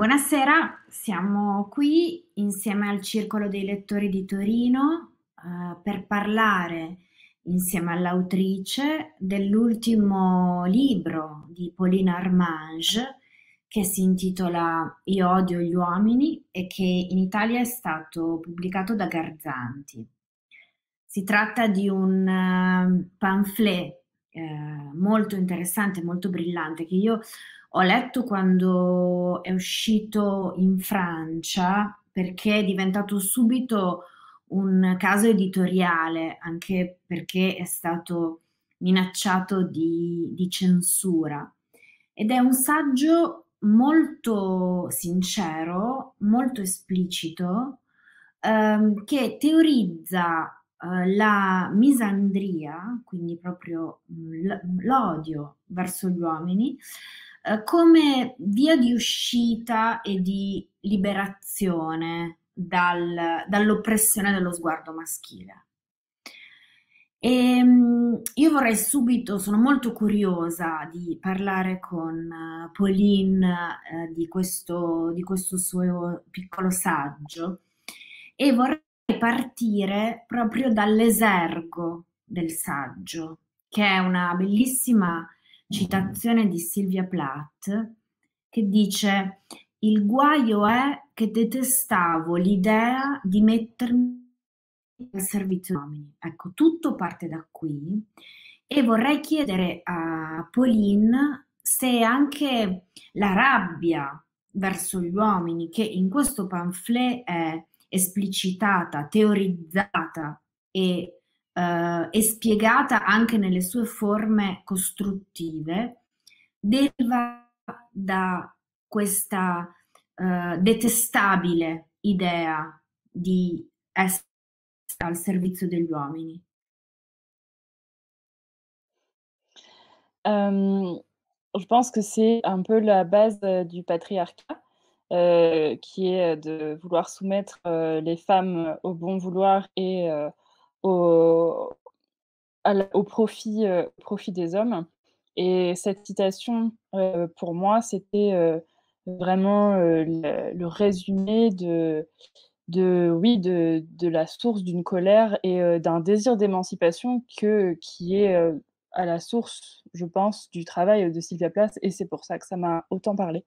Buonasera, siamo qui insieme al Circolo dei Lettori di Torino eh, per parlare insieme all'autrice dell'ultimo libro di Paulina Armange che si intitola Io odio gli uomini e che in Italia è stato pubblicato da Garzanti. Si tratta di un eh, pamphlet eh, molto interessante, molto brillante che io ho letto quando è uscito in Francia perché è diventato subito un caso editoriale, anche perché è stato minacciato di, di censura. Ed è un saggio molto sincero, molto esplicito, ehm, che teorizza eh, la misandria, quindi proprio l'odio verso gli uomini, eh, come via di uscita e di liberazione dal, dall'oppressione dello sguardo maschile. E ehm, io vorrei subito, sono molto curiosa di parlare con eh, Pauline eh, di, questo, di, questo, suo piccolo saggio e vorrei partire proprio dall'esergo del saggio, che è una bellissima citazione di Silvia Plath che dice il guaio è che detestavo l'idea di mettermi al servizio degli uomini. Ecco, tutto parte da qui e vorrei chiedere a Pauline se anche la rabbia verso gli uomini che in questo pamphlet è esplicitata, teorizzata e eh, e spiegata anche nelle sue forme costruttive, deriva da questa eh, detestabile idea di essere al servizio degli uomini. Um, je pense que c'est un peu la base du patriarcat, euh, qui est de vouloir soumettre euh, les femmes au bon vouloir et euh, au, profit, euh, profit des hommes. Et cette citation, euh, pour moi, c'était euh, vraiment le, résumé de, de, oui, de, la source d'une colère et d'un désir d'émancipation que, qui est à la source, je pense, du travail de Sylvia Place. Et c'est pour ça que ça m'a autant parlé.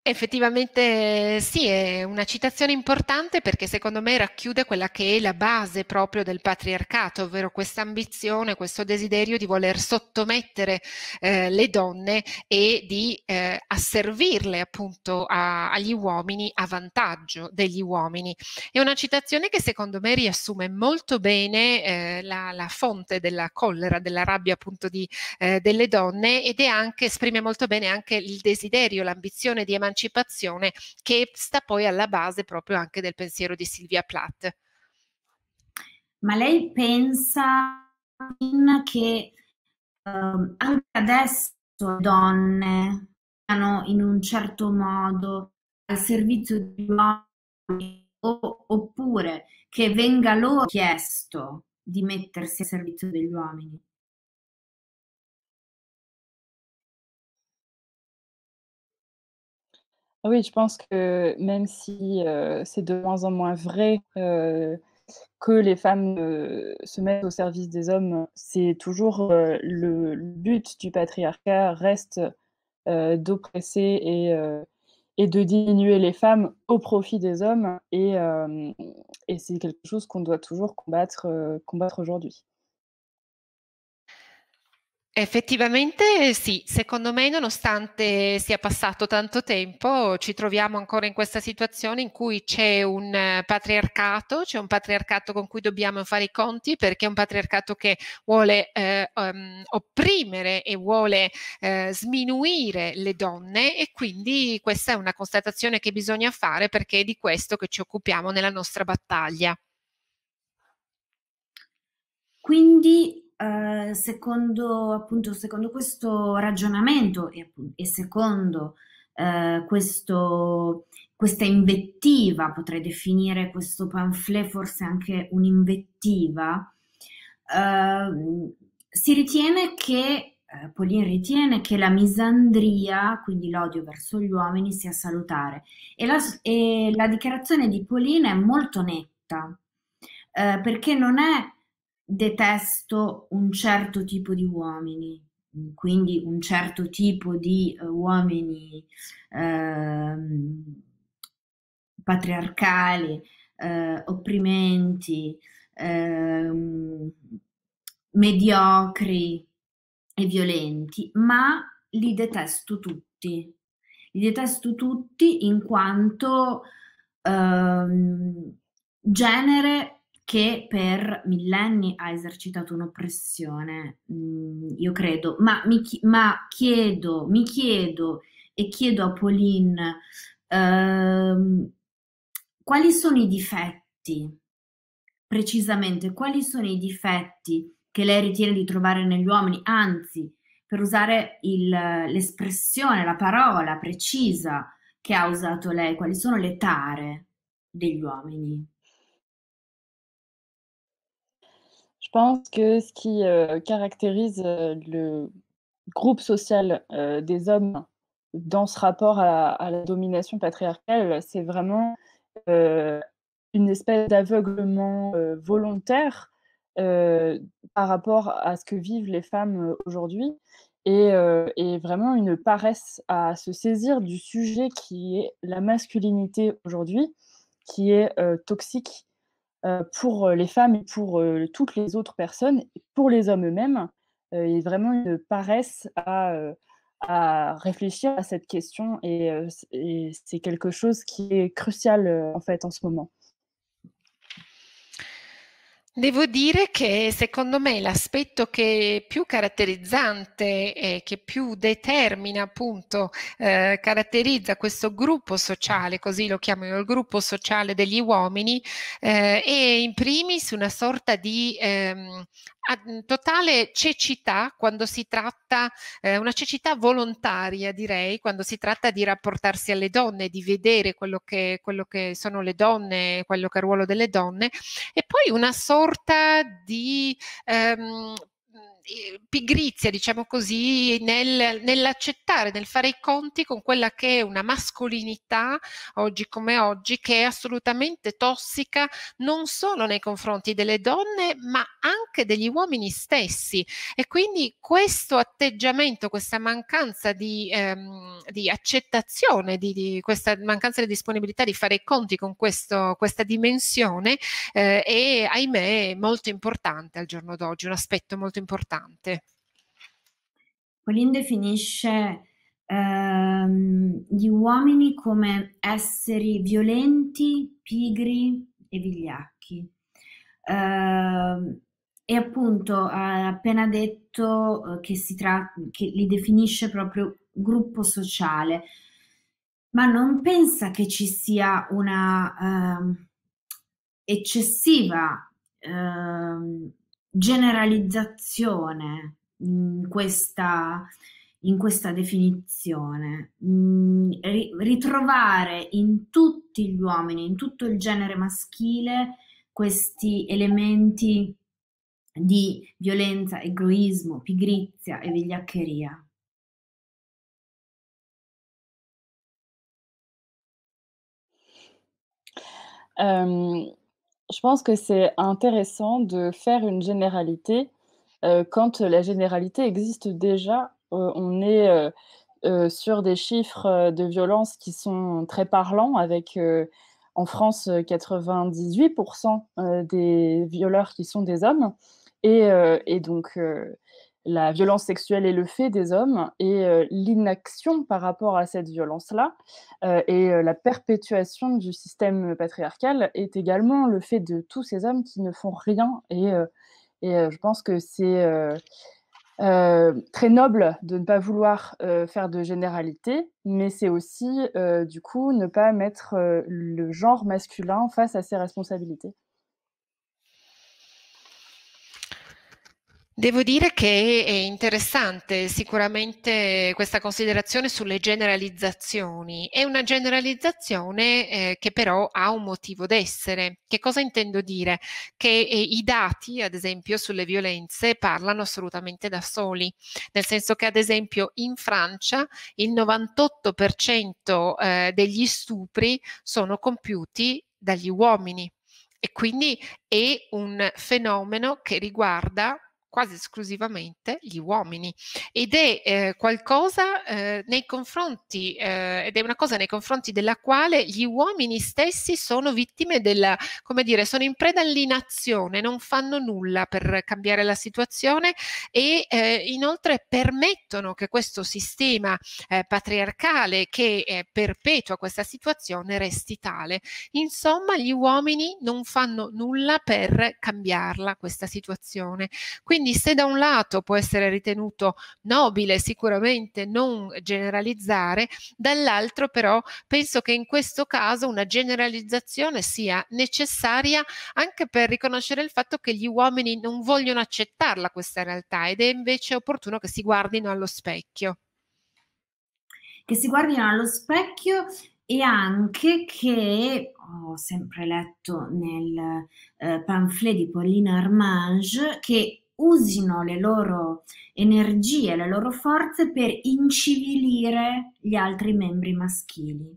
Effettivamente sì, è una citazione importante perché secondo me racchiude quella che è la base proprio del patriarcato, ovvero questa ambizione, questo desiderio di voler sottomettere eh, le donne e di eh, asservirle appunto a, agli uomini a vantaggio degli uomini. È una citazione che secondo me riassume molto bene eh, la, la, fonte della collera, della rabbia appunto di, eh, delle donne ed è anche, esprime molto bene anche il desiderio, l'ambizione di emancipazione partecipazione che sta poi alla base proprio anche del pensiero di Silvia Plath. Ma lei pensa che um, anche adesso le donne siano in un certo modo al servizio di uomini o, oppure che venga loro chiesto di mettersi al servizio degli uomini? Ah oui, je pense que même si, euh, c'est de moins en moins vrai, euh, que les femmes, euh, se mettent au service des hommes, c'est toujours, le but du patriarcat reste, d'oppresser et de diminuer les femmes au profit des hommes et c'est quelque chose qu'on doit toujours combattre, combattre aujourd'hui. Effettivamente sì, secondo me nonostante sia passato tanto tempo ci troviamo ancora in questa situazione in cui c'è un eh, patriarcato, c'è un patriarcato con cui dobbiamo fare i conti perché è un patriarcato che vuole eh, um, opprimere e vuole eh, sminuire le donne e quindi questa è una constatazione che bisogna fare perché è di questo che ci occupiamo nella nostra battaglia. Quindi eh, secondo, appunto, secondo questo ragionamento e, e secondo eh, questo, questa invettiva, potrei definire questo pamphlet forse anche un'invettiva, eh, si ritiene che eh, Pauline ritiene che la misandria, quindi l'odio verso gli uomini, sia salutare. E la, e la dichiarazione di Pauline è molto netta, eh, perché non è detesto un certo tipo di uomini, quindi un certo tipo di uh, uomini uh, patriarcali, uh, opprimenti, ehm, mediocri e violenti, ma li detesto tutti. Li detesto tutti in quanto ehm, genere che per millenni ha esercitato un'oppressione, mh, mm, io credo, ma, mi, ma chiedo, mi chiedo e chiedo a Pauline ehm, quali sono i difetti, precisamente quali sono i difetti che lei ritiene di trovare negli uomini, anzi, per usare il, l'espressione, la parola precisa che ha usato lei, quali sono le tare degli uomini? Je pense que ce qui caractérise le groupe social des hommes dans ce rapport à, la domination patriarcale, c'est vraiment une espèce d'aveuglement volontaire par rapport à ce que vivent les femmes aujourd'hui. Et, vraiment une paresse à se saisir du sujet qui est la masculinité aujourd'hui, qui est toxique euh, pour euh, les femmes et pour euh, toutes les autres personnes, pour les hommes eux-mêmes. il y a vraiment une paresse à, réfléchir à cette question et c'est quelque chose qui est crucial en fait en ce moment. Devo dire che secondo me l'aspetto che più caratterizzante e che più determina appunto, eh, caratterizza questo gruppo sociale, così lo chiamo io, il gruppo sociale degli uomini, eh, è in primis una sorta di ehm, totale cecità quando si tratta, eh, una cecità volontaria direi, quando si tratta di rapportarsi alle donne, di vedere quello che, quello che sono le donne, quello che è il ruolo delle donne e poi una sorta sorta di ehm, eh, pigrizia, diciamo così, nel, nell'accettare, nel fare i conti con quella che è una mascolinità oggi come oggi che è assolutamente tossica non solo nei confronti delle donne, ma anche degli uomini stessi. E quindi questo atteggiamento, questa mancanza di, ehm, di accettazione, di, di, questa mancanza di disponibilità di fare i conti con questo, questa dimensione eh, è, ahimè, molto importante al giorno d'oggi, un aspetto molto importante importante? Pauline definisce ehm, gli uomini come esseri violenti, pigri e vigliacchi. Eh, e appunto ha appena detto eh, che, si tra- che li definisce proprio gruppo sociale, ma non pensa che ci sia una eh, eccessiva eh, generalizzazione in questa, in questa definizione, mm, ritrovare in tutti gli uomini, in tutto il genere maschile, questi elementi di violenza, egoismo, pigrizia e vigliaccheria. Um, Je pense que c'est intéressant de faire une généralité euh, quand la généralité existe déjà. Euh, on est euh, sur des chiffres de violence qui sont très parlants, avec en France 98% des violeurs qui sont des hommes. Et, et donc, la violence sexuelle est le fait des hommes et euh, l'inaction par rapport à cette violence-là euh, et euh, la perpétuation du système patriarcal est également le fait de tous ces hommes qui ne font rien. Et, et je pense que c'est très noble de ne pas vouloir faire de généralité, mais c'est aussi, du coup, ne pas mettre le genre masculin face à ses responsabilités. Devo dire che è interessante sicuramente questa considerazione sulle generalizzazioni. È una generalizzazione eh, che però ha un motivo d'essere. Che cosa intendo dire? Che eh, i dati, ad esempio, sulle violenze parlano assolutamente da soli, nel senso che ad esempio in Francia il 98% eh, degli stupri sono compiuti dagli uomini e quindi è un fenomeno che riguarda quasi esclusivamente gli uomini ed è eh, qualcosa eh, nei confronti eh, ed è una cosa nei confronti della quale gli uomini stessi sono vittime della come dire sono in preda all'inazione non fanno nulla per cambiare la situazione e eh, inoltre permettono che questo sistema eh, patriarcale che eh, perpetua questa situazione resti tale insomma gli uomini non fanno nulla per cambiarla questa situazione Quindi quindi se da un lato può essere ritenuto nobile sicuramente non generalizzare, dall'altro però penso che in questo caso una generalizzazione sia necessaria anche per riconoscere il fatto che gli uomini non vogliono accettarla questa realtà ed è invece opportuno che si guardino allo specchio. Che si guardino allo specchio e anche che ho sempre letto nel eh, pamphlet di Pauline Armange che usino le loro energie, le loro forze per incivilire gli altri membri maschili.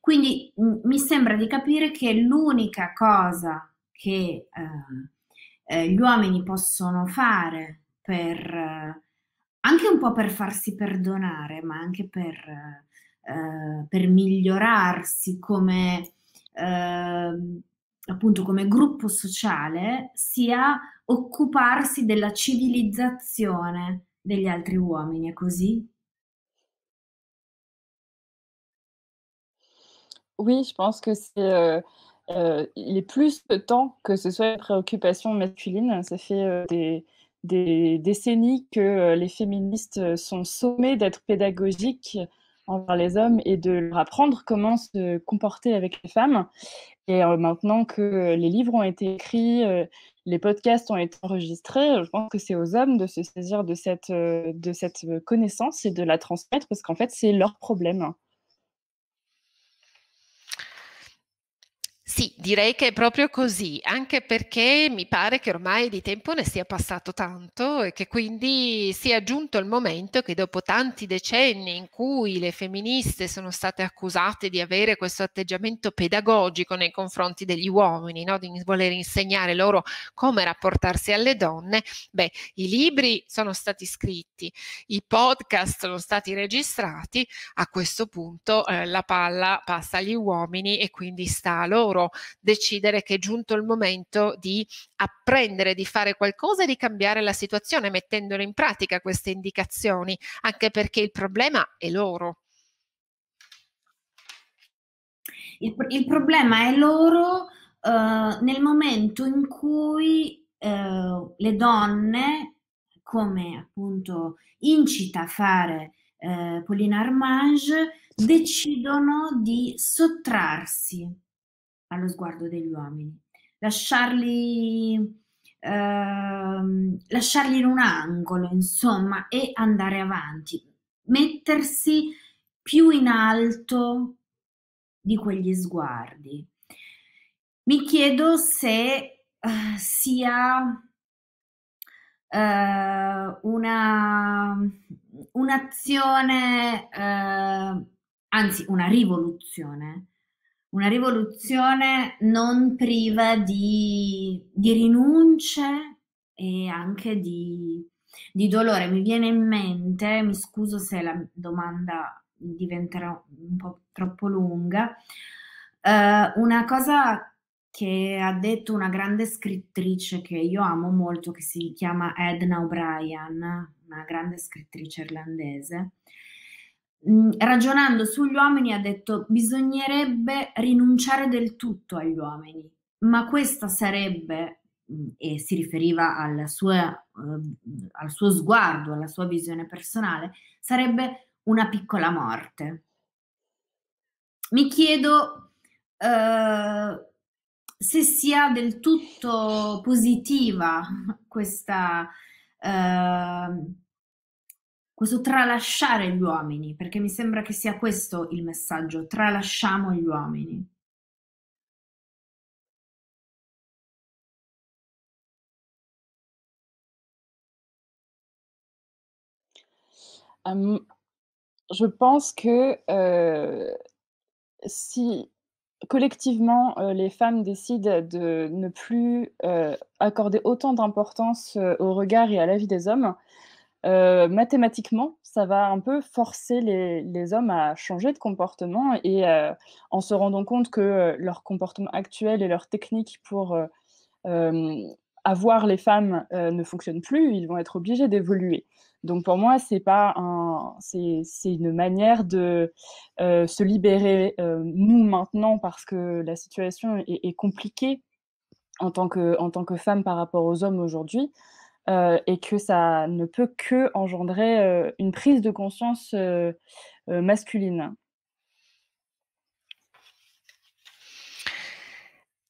Quindi mi sembra di capire che l'unica cosa che eh, eh, gli uomini possono fare per eh, anche un po' per farsi perdonare, ma anche per, eh, eh, per migliorarsi come ehm, appunto come gruppo sociale sia occuparsi della civilizzazione degli altri uomini, è così? Oui, je pense que c'est euh, euh il est plus de temps que ce soit une préoccupation masculine. Ça fait euh, des, des, décennies que euh, les féministes sont sommées d'être pédagogiques envers les hommes et de leur apprendre comment se comporter avec les femmes. Et maintenant que les livres ont été écrits, les podcasts ont été enregistrés, je pense que c'est aux hommes de se saisir de cette, euh, de cette connaissance et de la transmettre parce qu'en fait, c'est leur problème. Sì, direi che è proprio così, anche perché mi pare che ormai di tempo ne sia passato tanto e che quindi sia giunto il momento che dopo tanti decenni in cui le femministe sono state accusate di avere questo atteggiamento pedagogico nei confronti degli uomini, no? di voler insegnare loro come rapportarsi alle donne, beh, i libri sono stati scritti, i podcast sono stati registrati, a questo punto eh, la palla passa agli uomini e quindi sta a loro decidere che è giunto il momento di apprendere, di fare qualcosa e di cambiare la situazione mettendolo in pratica queste indicazioni, anche perché il problema è loro. Il, il problema è loro uh, nel momento in cui uh, le donne, come appunto incita a fare eh, Pauline Armange, decidono di sottrarsi allo sguardo degli uomini, lasciarli, ehm, lasciarli in un angolo, insomma, e andare avanti, mettersi più in alto di quegli sguardi. Mi chiedo se uh, sia Uh, una, un'azione, uh, anzi una rivoluzione una rivoluzione non priva di, di rinunce e anche di, di dolore. Mi viene in mente, mi scuso se la domanda diventerà un po' troppo lunga, eh, una cosa che ha detto una grande scrittrice che io amo molto, che si chiama Edna O'Brien, una grande scrittrice irlandese, Mm, ragionando sugli uomini ha detto bisognerebbe rinunciare del tutto agli uomini, ma questa sarebbe, mm, e si riferiva alla sua, eh, al suo sguardo, alla sua visione personale, sarebbe una piccola morte. Mi chiedo eh, se sia del tutto positiva questa... Eh, questo tralasciare gli uomini, perché mi sembra che sia questo il messaggio, tralasciamo gli uomini. Um, je pense que euh, si collectivement euh, les femmes décident de ne plus euh, accorder autant d'importance au regard et à la vie des hommes, euh, mathématiquement, ça va un peu forcer les, hommes à changer de comportement et euh, en se rendant compte que euh, leur comportement actuel et leur technique pour avoir les femmes ne fonctionnent plus, ils vont être obligés d'évoluer. Donc pour moi, c'est pas une manière de se libérer nous maintenant parce que la situation est, compliquée en tant que en tant que femme par rapport aux hommes aujourd'hui. Euh, et que ça ne peut que engendrer euh, une prise de conscience euh, masculine.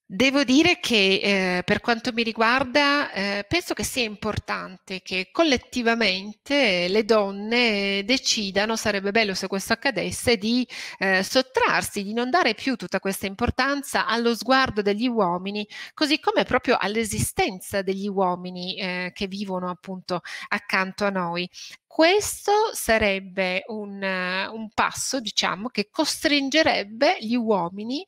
Devo dire che eh, per quanto mi riguarda eh, penso che sia importante che collettivamente le donne decidano, sarebbe bello se questo accadesse, di eh, sottrarsi, di non dare più tutta questa importanza allo sguardo degli uomini, così come proprio all'esistenza degli uomini eh, che vivono appunto accanto a noi. Questo sarebbe un, un passo, diciamo, che costringerebbe gli uomini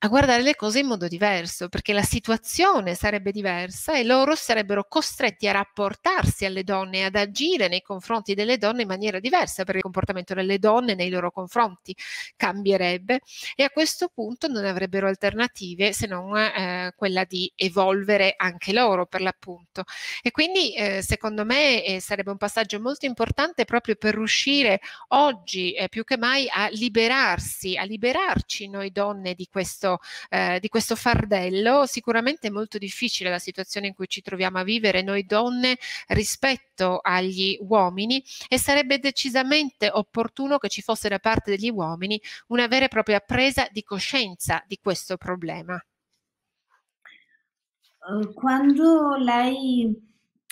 a guardare le cose in modo diverso, perché la situazione sarebbe diversa e loro sarebbero costretti a rapportarsi alle donne, ad agire nei confronti delle donne in maniera diversa, perché il comportamento delle donne nei loro confronti cambierebbe e a questo punto non avrebbero alternative se non eh, quella di evolvere anche loro per l'appunto. E quindi eh, secondo me eh, sarebbe un passaggio molto importante proprio per riuscire oggi eh, più che mai a liberarsi, a liberarci noi donne di questo questo, eh, di questo fardello, sicuramente è molto difficile la situazione in cui ci troviamo a vivere noi donne rispetto agli uomini e sarebbe decisamente opportuno che ci fosse da parte degli uomini una vera e propria presa di coscienza di questo problema. Eh, quando lei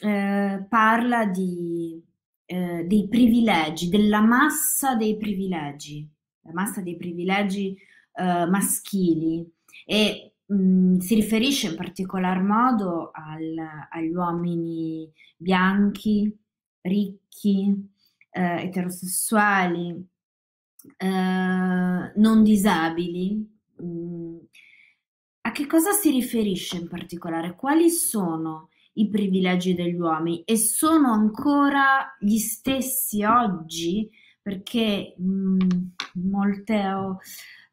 eh, parla di, eh, dei privilegi, della massa dei privilegi, la massa dei privilegi eh, maschili e mh, mm, si riferisce in particolar modo al, agli uomini bianchi, ricchi, eh, eterosessuali, eh, non disabili. Mh, mm. a che cosa si riferisce in particolare? Quali sono i privilegi degli uomini e sono ancora gli stessi oggi? Perché mh, mm, molte,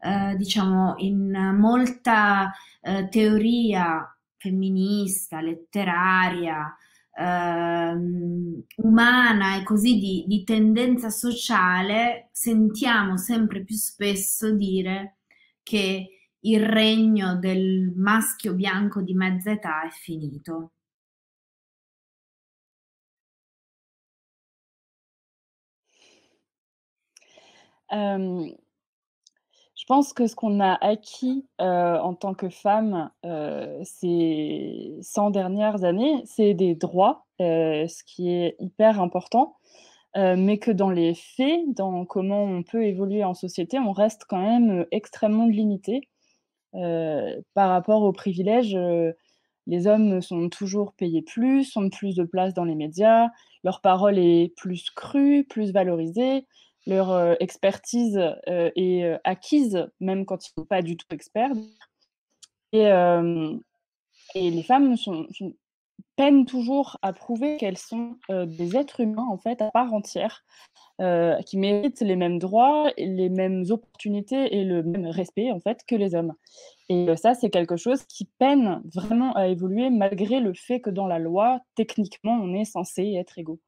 eh, diciamo, in molta eh, teoria femminista, letteraria, Uh, umana e così di, di, tendenza sociale, sentiamo sempre più spesso dire che il regno del maschio bianco di mezza età è finito. Um, Je pense que ce qu'on a acquis euh, en tant que femme euh, ces 100 dernières années, c'est des droits, euh, ce qui est hyper important, mais que dans les faits, dans comment on peut évoluer en société, on reste quand même extrêmement limité par rapport aux privilèges. les hommes sont toujours payés plus, ont plus de place dans les médias, leur parole est plus crue, plus valorisée leur euh, expertise euh, est euh, acquise, même quand ils ne sont pas du tout experts. Et, et les femmes sont, peinent toujours à prouver qu'elles sont des êtres humains en fait à part entière, qui méritent les mêmes droits, les mêmes opportunités et le même respect en fait que les hommes. Et ça, c'est quelque chose qui peine vraiment à évoluer malgré le fait que dans la loi, techniquement, on est censé être égaux.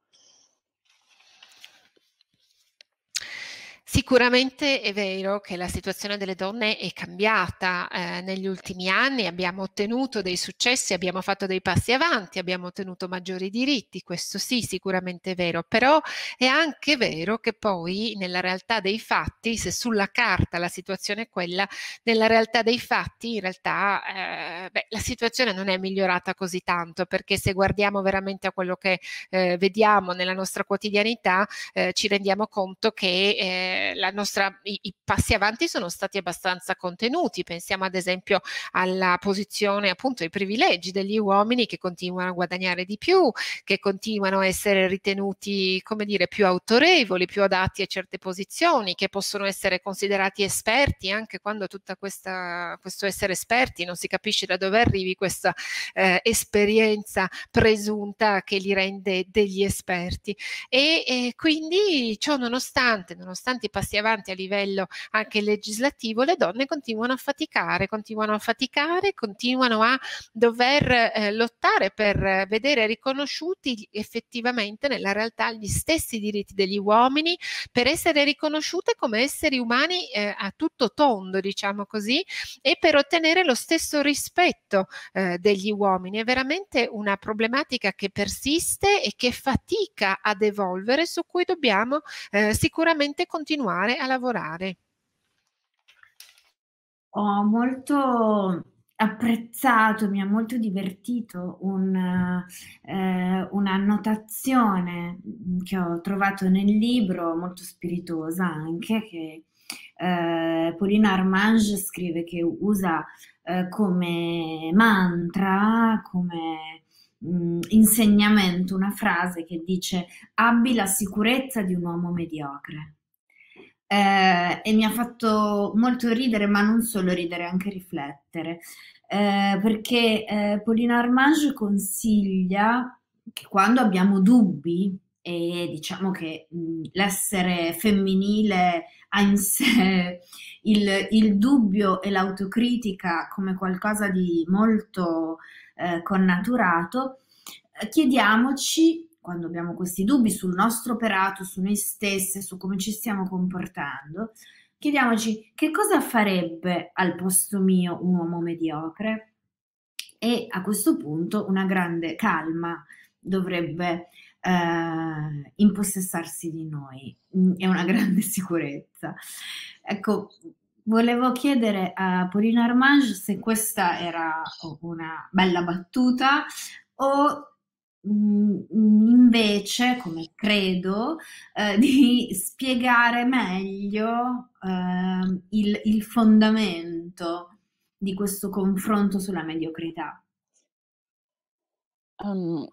Sicuramente è vero che la situazione delle donne è cambiata eh, negli ultimi anni, abbiamo ottenuto dei successi, abbiamo fatto dei passi avanti, abbiamo ottenuto maggiori diritti, questo sì sicuramente è vero, però è anche vero che poi nella realtà dei fatti, se sulla carta la situazione è quella, nella realtà dei fatti in realtà eh, beh, la situazione non è migliorata così tanto perché se guardiamo veramente a quello che eh, vediamo nella nostra quotidianità eh, ci rendiamo conto che eh, la nostra, i, i, passi avanti sono stati abbastanza contenuti. Pensiamo ad esempio alla posizione, appunto, ai privilegi degli uomini che continuano a guadagnare di più, che continuano a essere ritenuti, come dire, più autorevoli, più adatti a certe posizioni, che possono essere considerati esperti anche quando tutta questa questo essere esperti, non si capisce da dove arrivi questa eh, esperienza presunta che li rende degli esperti. E, e quindi ciò nonostante, nonostante i passi avanti a livello anche legislativo, le donne continuano a faticare, continuano a faticare, continuano a dover eh, lottare per vedere riconosciuti effettivamente nella realtà gli stessi diritti degli uomini, per essere riconosciute come esseri umani eh, a tutto tondo, diciamo così, e per ottenere lo stesso rispetto eh, degli uomini. È veramente una problematica che persiste e che fatica ad evolvere, su cui dobbiamo eh, sicuramente continuare continuare a lavorare? Ho molto apprezzato, mi ha molto divertito un, eh, un'annotazione che ho trovato nel libro, molto spiritosa anche, che eh, Paulina Armange scrive che usa eh, come mantra, come mh, mm, insegnamento, una frase che dice abbi la sicurezza di un uomo mediocre eh, e mi ha fatto molto ridere, ma non solo ridere, anche riflettere, eh, perché eh, Paulina Armage consiglia che quando abbiamo dubbi e diciamo che mh, mm, l'essere femminile ha in sé il, il, dubbio e l'autocritica come qualcosa di molto eh, connaturato, eh, chiediamoci quando abbiamo questi dubbi sul nostro operato, su noi stesse, su come ci stiamo comportando, chiediamoci che cosa farebbe al posto mio un uomo mediocre e a questo punto una grande calma dovrebbe eh, impossessarsi di noi e mm, una grande sicurezza. Ecco, volevo chiedere a Paulina Armange se questa era una bella battuta o Mm, invece, come credo, eh, di spiegare meglio eh, il, il, fondamento di questo confronto sulla mediocrità. Um,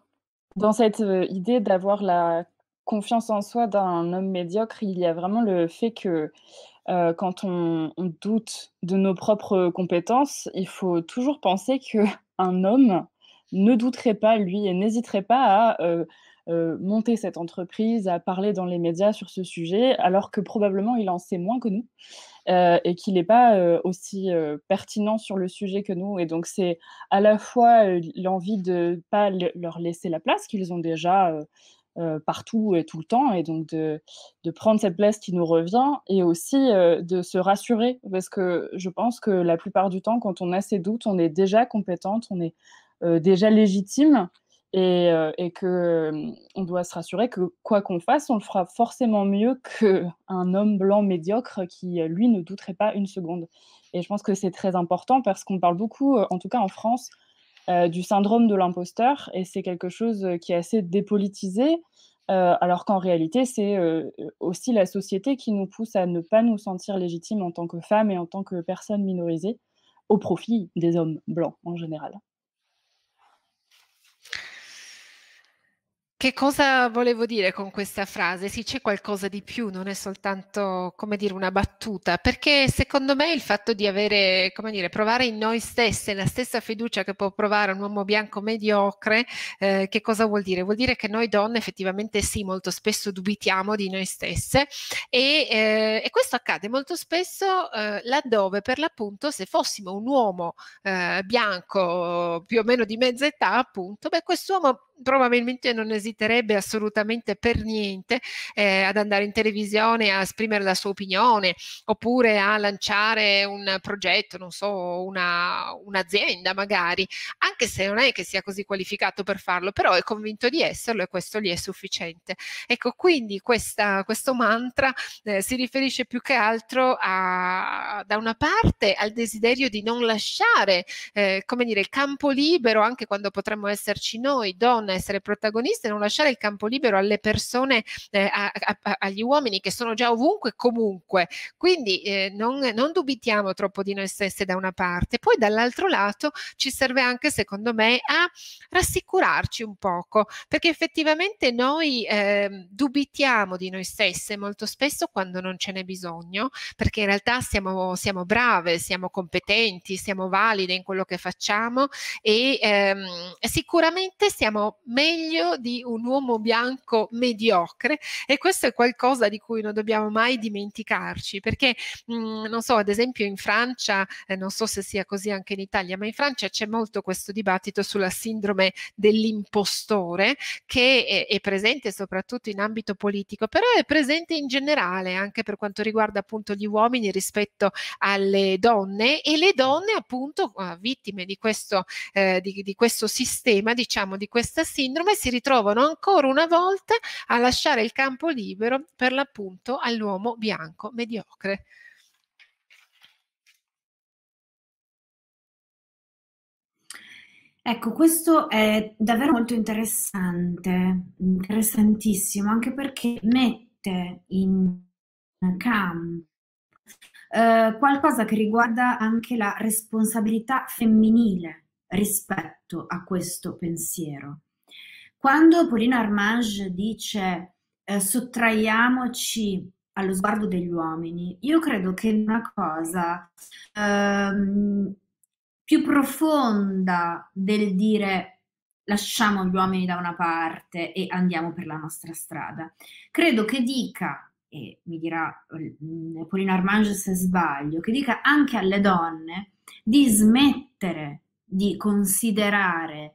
dans cette euh, idée d'avoir la confiance en soi d'un homme médiocre, il y a vraiment le fait que euh, quand on, on, doute de nos propres compétences, il faut toujours penser qu'un homme ne douterait pas, lui, et n'hésiterait pas à euh, euh, monter cette entreprise, à parler dans les médias sur ce sujet, alors que probablement il en sait moins que nous euh, et qu'il n'est pas aussi pertinent sur le sujet que nous. Et donc c'est à la fois l'envie de ne pas leur laisser la place qu'ils ont déjà. partout et tout le temps, et donc de, prendre cette place qui nous revient, et aussi de se rassurer, parce que je pense que la plupart du temps, quand on a ces doutes, on est déjà compétente, on est, euh, déjà légitime et, euh, et que euh, on doit se rassurer que quoi qu'on fasse, on le fera forcément mieux qu'un homme blanc médiocre qui, lui, ne douterait pas une seconde. Et je pense que c'est très important parce qu'on parle beaucoup, en tout cas en France, du syndrome de l'imposteur et c'est quelque chose qui est assez dépolitisé. alors qu'en réalité, c'est aussi la société qui nous pousse à ne pas nous sentir légitimes en tant que femmes et en tant que personnes minorisées, au profit des hommes blancs en général. Che cosa volevo dire con questa frase? Sì, c'è qualcosa di più, non è soltanto, come dire, una battuta, perché secondo me il fatto di avere, come dire, provare in noi stesse la stessa fiducia che può provare un uomo bianco mediocre, eh, che cosa vuol dire? Vuol dire che noi donne effettivamente sì, molto spesso dubitiamo di noi stesse e, eh, e questo accade molto spesso eh, laddove per l'appunto se fossimo un uomo eh, bianco più o meno di mezza età, appunto, beh, quest'uomo probabilmente non esiterebbe assolutamente per niente eh, ad andare in televisione a esprimere la sua opinione oppure a lanciare un progetto, non so, una, un'azienda magari, anche se non è che sia così qualificato per farlo, però è convinto di esserlo e questo gli è sufficiente. Ecco, quindi questa, questo mantra eh, si riferisce più che altro a, da una parte al desiderio di non lasciare, eh, come dire, il campo libero anche quando potremmo esserci noi donne donne essere protagoniste, non lasciare il campo libero alle persone, eh, a, a, agli uomini che sono già ovunque e comunque. Quindi eh, non, non dubitiamo troppo di noi stesse da una parte. Poi dall'altro lato ci serve anche, secondo me, a rassicurarci un poco, perché effettivamente noi eh, dubitiamo di noi stesse molto spesso quando non ce n'è bisogno, perché in realtà siamo, siamo brave, siamo competenti, siamo valide in quello che facciamo e ehm, sicuramente siamo meglio di un uomo bianco mediocre e questo è qualcosa di cui non dobbiamo mai dimenticarci perché mh, mm, non so ad esempio in Francia eh, non so se sia così anche in Italia ma in Francia c'è molto questo dibattito sulla sindrome dell'impostore che è, è presente soprattutto in ambito politico però è presente in generale anche per quanto riguarda appunto gli uomini rispetto alle donne e le donne appunto ah, vittime di questo, eh, di, di questo sistema diciamo di questa questa sindrome si ritrovano ancora una volta a lasciare il campo libero per l'appunto all'uomo bianco mediocre. Ecco, questo è davvero molto interessante, interessantissimo, anche perché mette in campo eh, qualcosa che riguarda anche la responsabilità femminile rispetto a questo pensiero. Quando Paulino Armange dice eh, sottraiamoci allo sguardo degli uomini, io credo che una cosa ehm, più profonda del dire lasciamo gli uomini da una parte e andiamo per la nostra strada. Credo che dica, e mi dirà mm, Polina Armange se sbaglio, che dica anche alle donne di smettere di considerare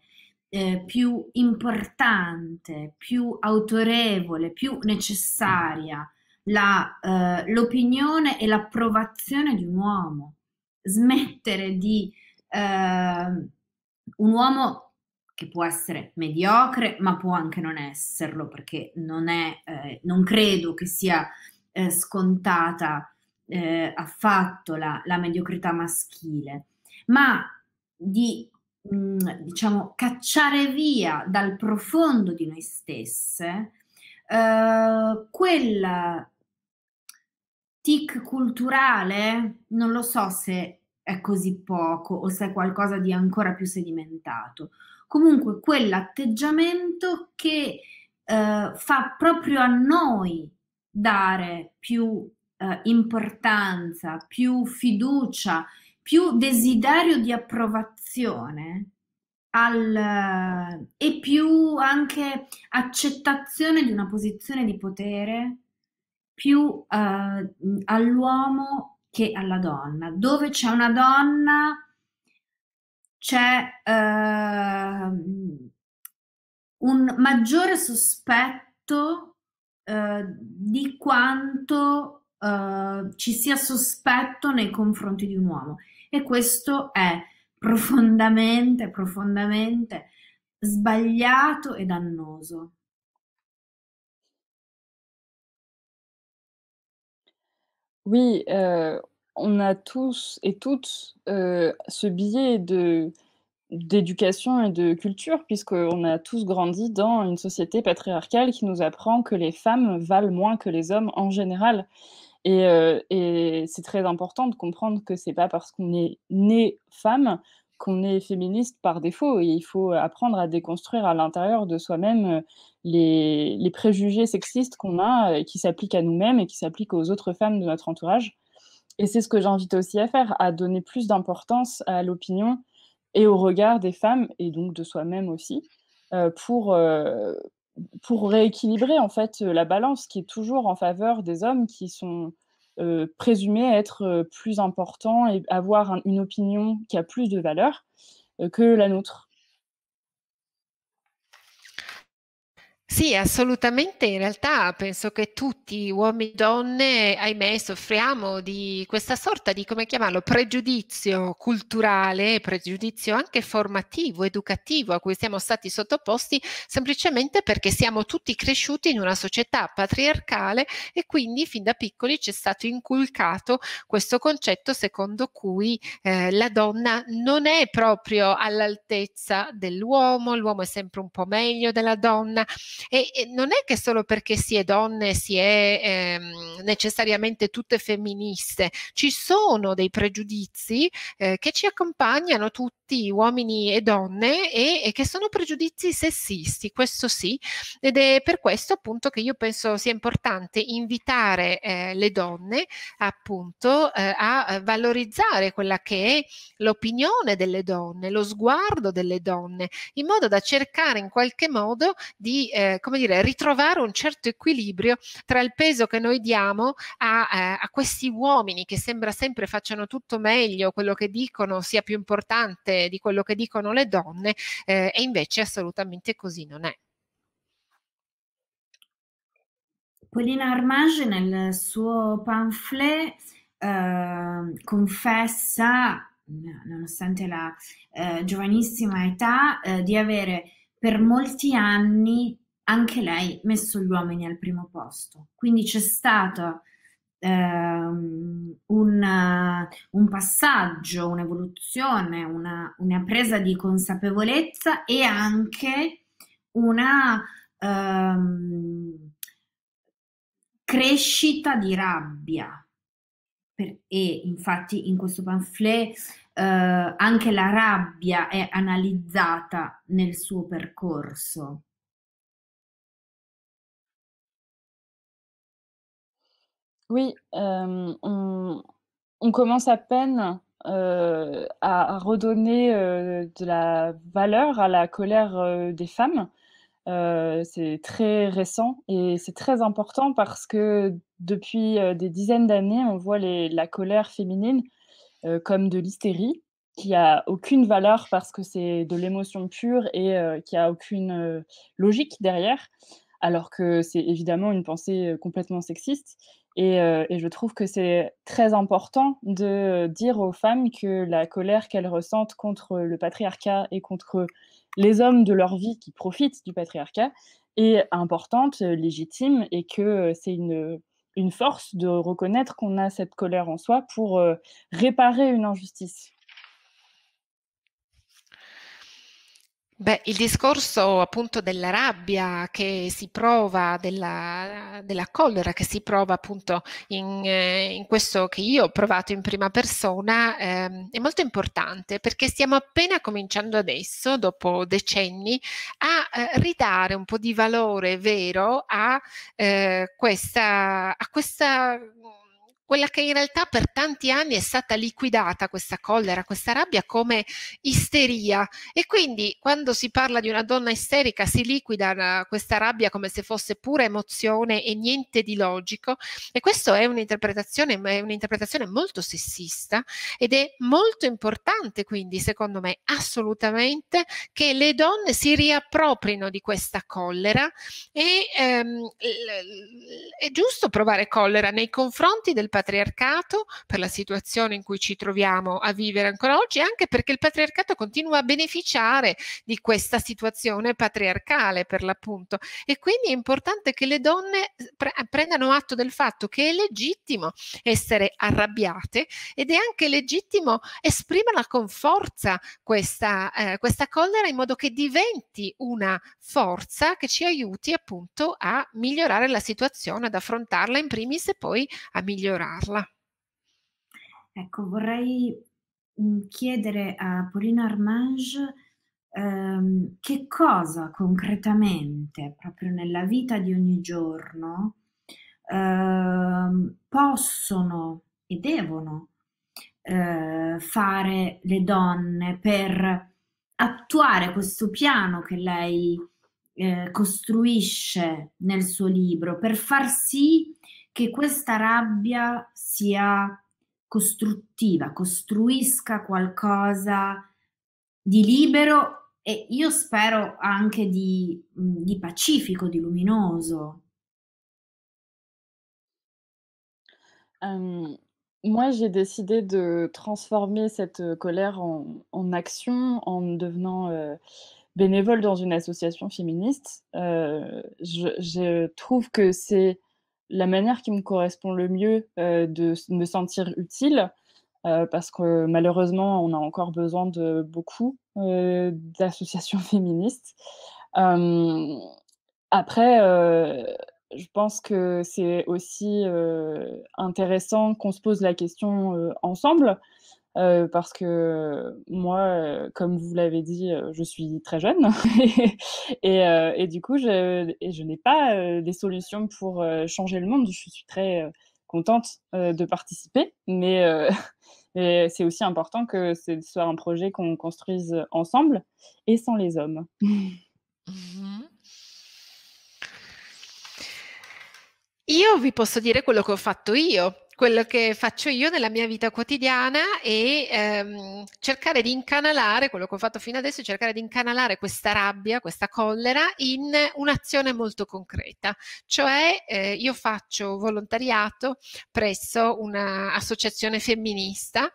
eh, più importante, più autorevole, più necessaria la, eh, l'opinione e l'approvazione di un uomo. Smettere di eh, un uomo che può essere mediocre, ma può anche non esserlo, perché non, è, eh, non credo che sia eh, scontata eh, affatto la, la, mediocrità maschile, ma di Mm, diciamo, cacciare via dal profondo di noi stesse eh, quel tic culturale, non lo so se è così poco o se è qualcosa di ancora più sedimentato, comunque quell'atteggiamento che eh, fa proprio a noi dare più eh, importanza, più fiducia, più desiderio di approvazione al, e più anche accettazione di una posizione di potere più uh, all'uomo che alla donna. Dove c'è una donna c'è uh, un maggiore sospetto uh, di quanto eh, ci sia sospetto nei confronti di un uomo. Et questo è profondamente, profondamente sbagliato e dannoso. Oui, euh, on a tous et toutes euh, ce biais de d'éducation et de culture, puisqu'on a tous grandi dans une société patriarcale qui nous apprend que les femmes valent moins que les hommes en général. Euh, et, c'est très important de comprendre que c'est pas parce qu'on est né femme qu'on est féministe par défaut. Et il faut apprendre à déconstruire à l'intérieur de soi-même euh, les, préjugés sexistes qu'on a, euh, qui s'appliquent à nous-mêmes et qui s'appliquent aux autres femmes de notre entourage. Et c'est ce que j'invite aussi à faire, à donner plus d'importance à l'opinion et au regard des femmes et donc de soi-même aussi, pour, pour rééquilibrer en fait la balance qui est toujours en faveur des hommes qui sont euh, présumés être euh, plus importants et avoir une opinion qui a plus de valeur euh, que la nôtre. Sì, assolutamente. In realtà penso che tutti, uomini e donne, ahimè, soffriamo di questa sorta di, come chiamarlo, pregiudizio culturale, pregiudizio anche formativo, educativo, a cui siamo stati sottoposti semplicemente perché siamo tutti cresciuti in una società patriarcale e quindi fin da piccoli ci è stato inculcato questo concetto secondo cui eh, la donna non è proprio all'altezza dell'uomo, l'uomo è sempre un po' meglio della donna e, e non è che solo perché si è donne si è ehm, necessariamente tutte femministe, ci sono dei pregiudizi eh, che ci accompagnano tutti, uomini e donne, e, e, che sono pregiudizi sessisti, questo sì, ed è per questo appunto che io penso sia importante invitare eh, le donne appunto eh, a eh, valorizzare quella che è l'opinione delle donne, lo sguardo delle donne, in modo da cercare in qualche modo di eh, eh, come dire, ritrovare un certo equilibrio tra il peso che noi diamo a, eh, a, questi uomini che sembra sempre facciano tutto meglio, quello che dicono sia più importante di quello che dicono le donne, eh, e invece assolutamente così non è. Polina Armage nel suo pamphlet eh, confessa, nonostante la eh, giovanissima età, eh, di avere per molti anni anche lei messo gli uomini al primo posto. Quindi c'è stato ehm, un, un, passaggio, un'evoluzione, una, una, presa di consapevolezza e anche una ehm, crescita di rabbia. Per, e infatti in questo pamphlet eh, anche la rabbia è analizzata nel suo percorso Oui, on, commence à peine à redonner de la valeur à la colère des femmes. c'est très récent et c'est très important parce que depuis des dizaines d'années, on voit la colère féminine comme de l'hystérie qui a aucune valeur parce que c'est de l'émotion pure et qui a aucune logique derrière, alors que c'est évidemment une pensée complètement sexiste euh, et, je trouve que c'est très important de dire aux femmes que la colère qu'elles ressentent contre le patriarcat et contre les hommes de leur vie qui profitent du patriarcat est importante, légitime, et que euh, c'est une, force de reconnaître qu'on a cette colère en soi pour euh, réparer une injustice. Beh, il discorso appunto della rabbia che si prova, della, della collera che si prova appunto in, eh, in, questo che io ho provato in prima persona eh, è molto importante perché stiamo appena cominciando adesso, dopo decenni, a eh, ridare un po' di valore vero a, eh, questa, a questa quella che in realtà per tanti anni è stata liquidata questa collera, questa rabbia come isteria e quindi quando si parla di una donna isterica si liquida questa rabbia come se fosse pura emozione e niente di logico e questa è un'interpretazione, è un'interpretazione molto sessista ed è molto importante quindi secondo me assolutamente che le donne si riapproprino di questa collera e ehm, è giusto provare collera nei confronti del patriarcato, per la situazione in cui ci troviamo a vivere ancora oggi, anche perché il patriarcato continua a beneficiare di questa situazione patriarcale per l'appunto. E quindi è importante che le donne eh, pre- prendano atto del fatto che è legittimo essere arrabbiate ed è anche legittimo esprimerla con forza questa, eh, questa collera in modo che diventi una forza che ci aiuti appunto a migliorare la situazione, ad affrontarla in primis e poi a migliorare superarla. Ecco, vorrei mhmm, chiedere a Paulina Armange ehm, che cosa concretamente, proprio nella vita di ogni giorno, ehm, possono e devono eh, fare le donne per attuare questo piano che lei eh, costruisce nel suo libro, per far sì che questa rabbia sia costruttiva, costruisca qualcosa di libero e io spero anche di, di pacifico, di luminoso. Um, moi, j'ai décidé de transformer cette euh, colère en, en action en devenant euh, bénévole dans une association féministe. Euh, je, je, trouve que c'est la manière qui me correspond le mieux euh, de me sentir utile, euh, parce que malheureusement, on a encore besoin de beaucoup euh, d'associations féministes. après, je pense que c'est aussi intéressant qu'on se pose la question ensemble euh, parce que euh, moi, euh, comme vous l'avez dit, je suis très jeune et, du coup, je, n'ai pas des solutions pour changer le monde. Je suis très contente de participer, mais c'est aussi important que ce soit un projet qu'on construise ensemble et sans les hommes. mm-hmm. Io vi posso dire quello che ho fatto io. quello che faccio io nella mia vita quotidiana e ehm, cercare di incanalare quello che ho fatto fino adesso, cercare di incanalare questa rabbia, questa collera in un'azione molto concreta. Cioè eh, io faccio volontariato presso un'associazione femminista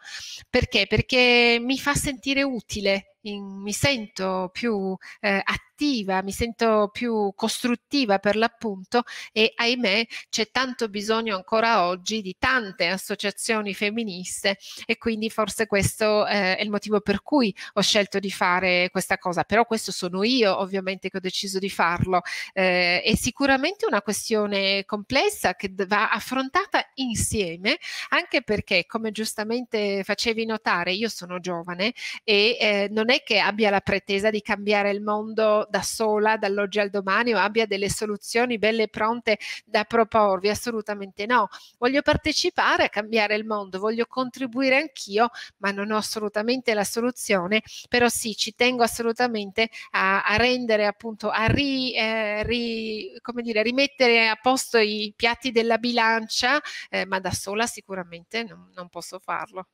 perché? Perché mi fa sentire utile in, mi sento più eh, attiva attiva, mi sento più costruttiva per l'appunto e ahimè c'è tanto bisogno ancora oggi di tante associazioni femministe e quindi forse questo eh, è il motivo per cui ho scelto di fare questa cosa, però questo sono io ovviamente che ho deciso di farlo. Eh, è sicuramente una questione complessa che va affrontata insieme, anche perché come giustamente facevi notare io sono giovane e eh, non è che abbia la pretesa di cambiare il mondo da sola dall'oggi al domani o abbia delle soluzioni belle pronte da proporvi, assolutamente no. Voglio partecipare a cambiare il mondo, voglio contribuire anch'io, ma non ho assolutamente la soluzione, però sì, ci tengo assolutamente a, a rendere appunto, a ri, eh, ri, dire, rimettere a posto i piatti della bilancia, eh, ma da sola sicuramente non, non posso farlo.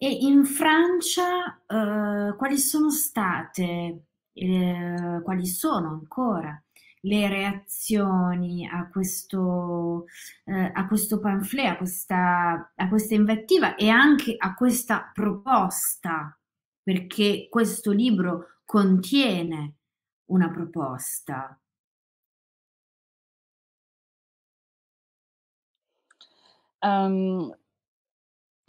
E in Francia eh, quali sono state, eh, quali sono ancora le reazioni a questo, eh, a questo pamphlet, a questa, a questa invettiva e anche a questa proposta, perché questo libro contiene una proposta. Um,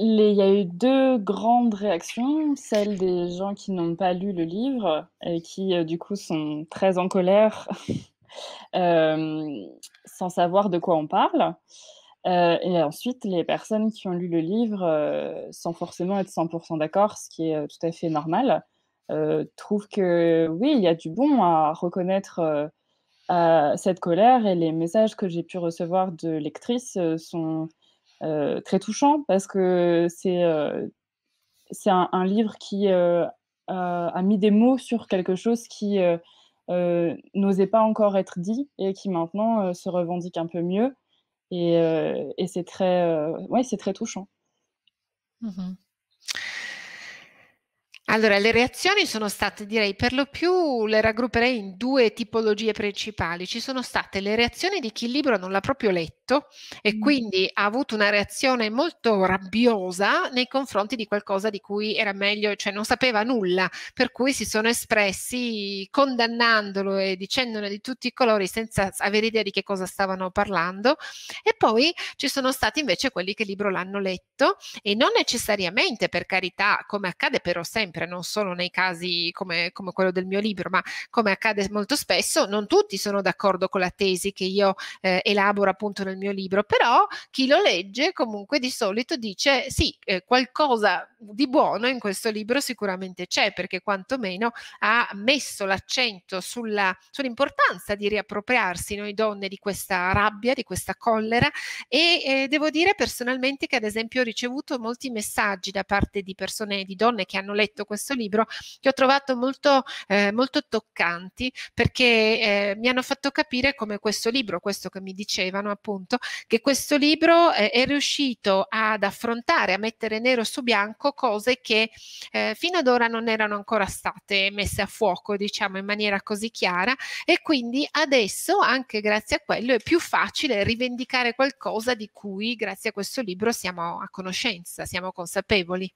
il y a eu deux grandes réactions, celle des gens qui n'ont pas lu le livre et qui euh, du coup sont très en colère euh, sans savoir de quoi on parle. Euh, et ensuite, les personnes qui ont lu le livre sans forcément être 100% d'accord, ce qui est tout à fait normal, trouvent que oui, il y a du bon à reconnaître cette colère et les messages que j'ai pu recevoir de lectrices sont euh, très touchant parce que c'est euh, un, livre qui euh, a, mis des mots sur quelque chose qui n'osait pas encore être dit et qui maintenant se revendique un peu mieux. Et, c'est très, ouais, très touchant. Mmh Allora, le reazioni sono state, direi, per lo più le raggrupperei in due tipologie principali. Ci sono state le reazioni di chi il libro non l'ha proprio letto e mm. quindi ha avuto una reazione molto rabbiosa nei confronti di qualcosa di cui era meglio, cioè non sapeva nulla, per cui si sono espressi condannandolo e dicendone di tutti i colori senza avere idea di che cosa stavano parlando. E poi ci sono stati invece quelli che il libro l'hanno letto e non necessariamente, per carità, come accade però sempre, sempre, non solo nei casi come, come quello del mio libro, ma come accade molto spesso, non tutti sono d'accordo con la tesi che io eh, elaboro appunto nel mio libro, però chi lo legge comunque di solito dice sì, eh, qualcosa di buono in questo libro sicuramente c'è, perché quantomeno ha messo l'accento sulla, sull'importanza di riappropriarsi noi donne di questa rabbia, di questa collera e eh, devo dire personalmente che ad esempio ho ricevuto molti messaggi da parte di persone, di donne che hanno letto questo libro, che ho trovato molto, eh, molto toccanti perché eh, mi hanno fatto capire come questo libro, questo che mi dicevano appunto, che questo libro eh, è riuscito ad affrontare, a mettere nero su bianco fuoco ecco, cose che eh, fino ad ora non erano ancora state messe a fuoco, diciamo in maniera così chiara e quindi adesso anche grazie a quello è più facile rivendicare qualcosa di cui grazie a questo libro siamo a conoscenza, siamo consapevoli.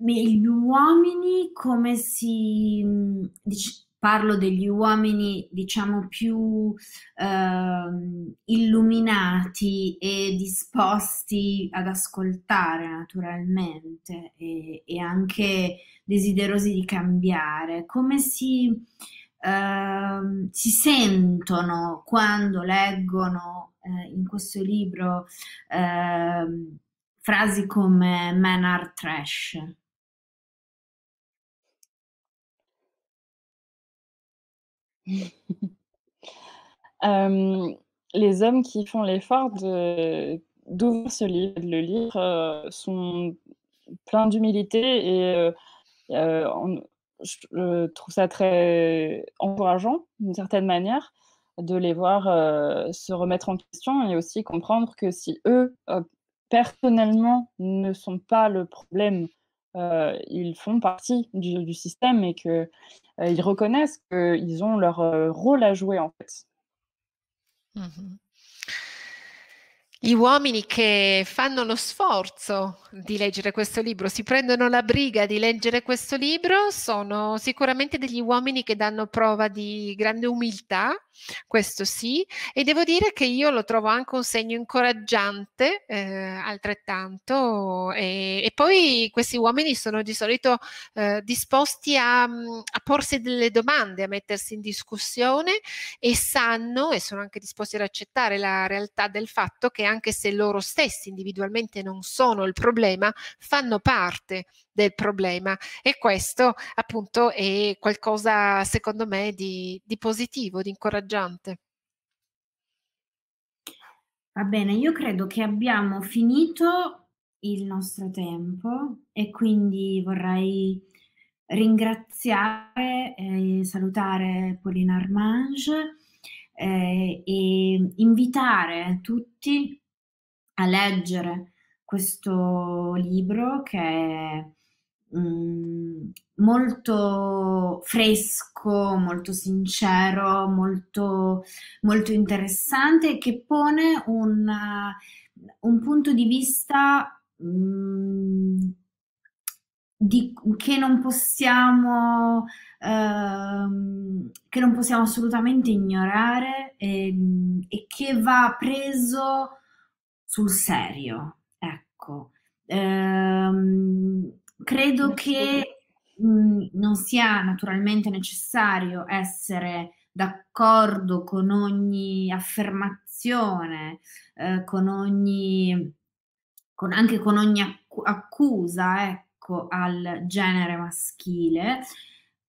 Gli uomini come si mm, dic- parlo degli uomini diciamo più eh, illuminati e disposti ad ascoltare naturalmente e, e anche desiderosi di cambiare, come si, eh, si sentono quando leggono eh, in questo libro ehm, frasi come Men are trash? les hommes qui font l'effort d'ouvrir ce livre, de le lire, sont pleins d'humilité et je trouve ça très encourageant d'une certaine manière de les voir se remettre en question et aussi comprendre que si eux personnellement ne sont pas le problème euh, ils font partie du, système et qu'ils euh, reconnaissent qu'ils ont leur euh, rôle à jouer en fait. Mmh gli uomini che fanno lo sforzo di leggere questo libro, si prendono la briga di leggere questo libro, sono sicuramente degli uomini che danno prova di grande umiltà, questo sì, e devo dire che io lo trovo anche un segno incoraggiante eh, altrettanto e, e, poi questi uomini sono di solito eh, disposti a, a porsi delle domande, a mettersi in discussione e sanno e sono anche disposti ad accettare la realtà del fatto che anche se loro stessi individualmente non sono il problema, fanno parte del problema e questo appunto è qualcosa secondo me di, di positivo, di incoraggiante. Va bene, io credo che abbiamo finito il nostro tempo e quindi vorrei ringraziare e salutare Pauline Armange eh, e invitare tutti a leggere questo libro che è mm, molto fresco, molto sincero, molto, molto interessante che pone un, un punto di vista mh, mm, di, che, non possiamo, ehm, che non possiamo assolutamente ignorare e, ehm, e, che va preso sul serio. Ecco, ehm, credo che mm, non sia naturalmente necessario essere d'accordo con ogni affermazione, eh, con ogni, con, anche con ogni accusa, ecco attacco al genere maschile,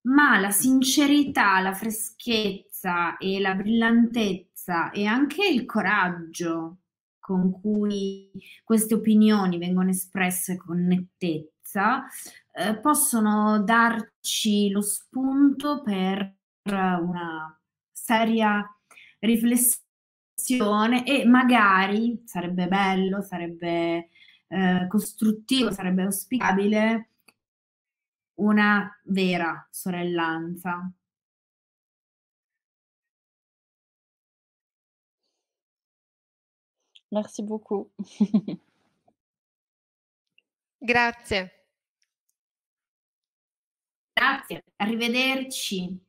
ma la sincerità, la freschezza e la brillantezza e anche il coraggio con cui queste opinioni vengono espresse con nettezza eh, possono darci lo spunto per una seria riflessione e magari sarebbe bello, sarebbe eh, costruttivo, sarebbe auspicabile una vera sorellanza. Merci beaucoup. Grazie. Grazie, arrivederci.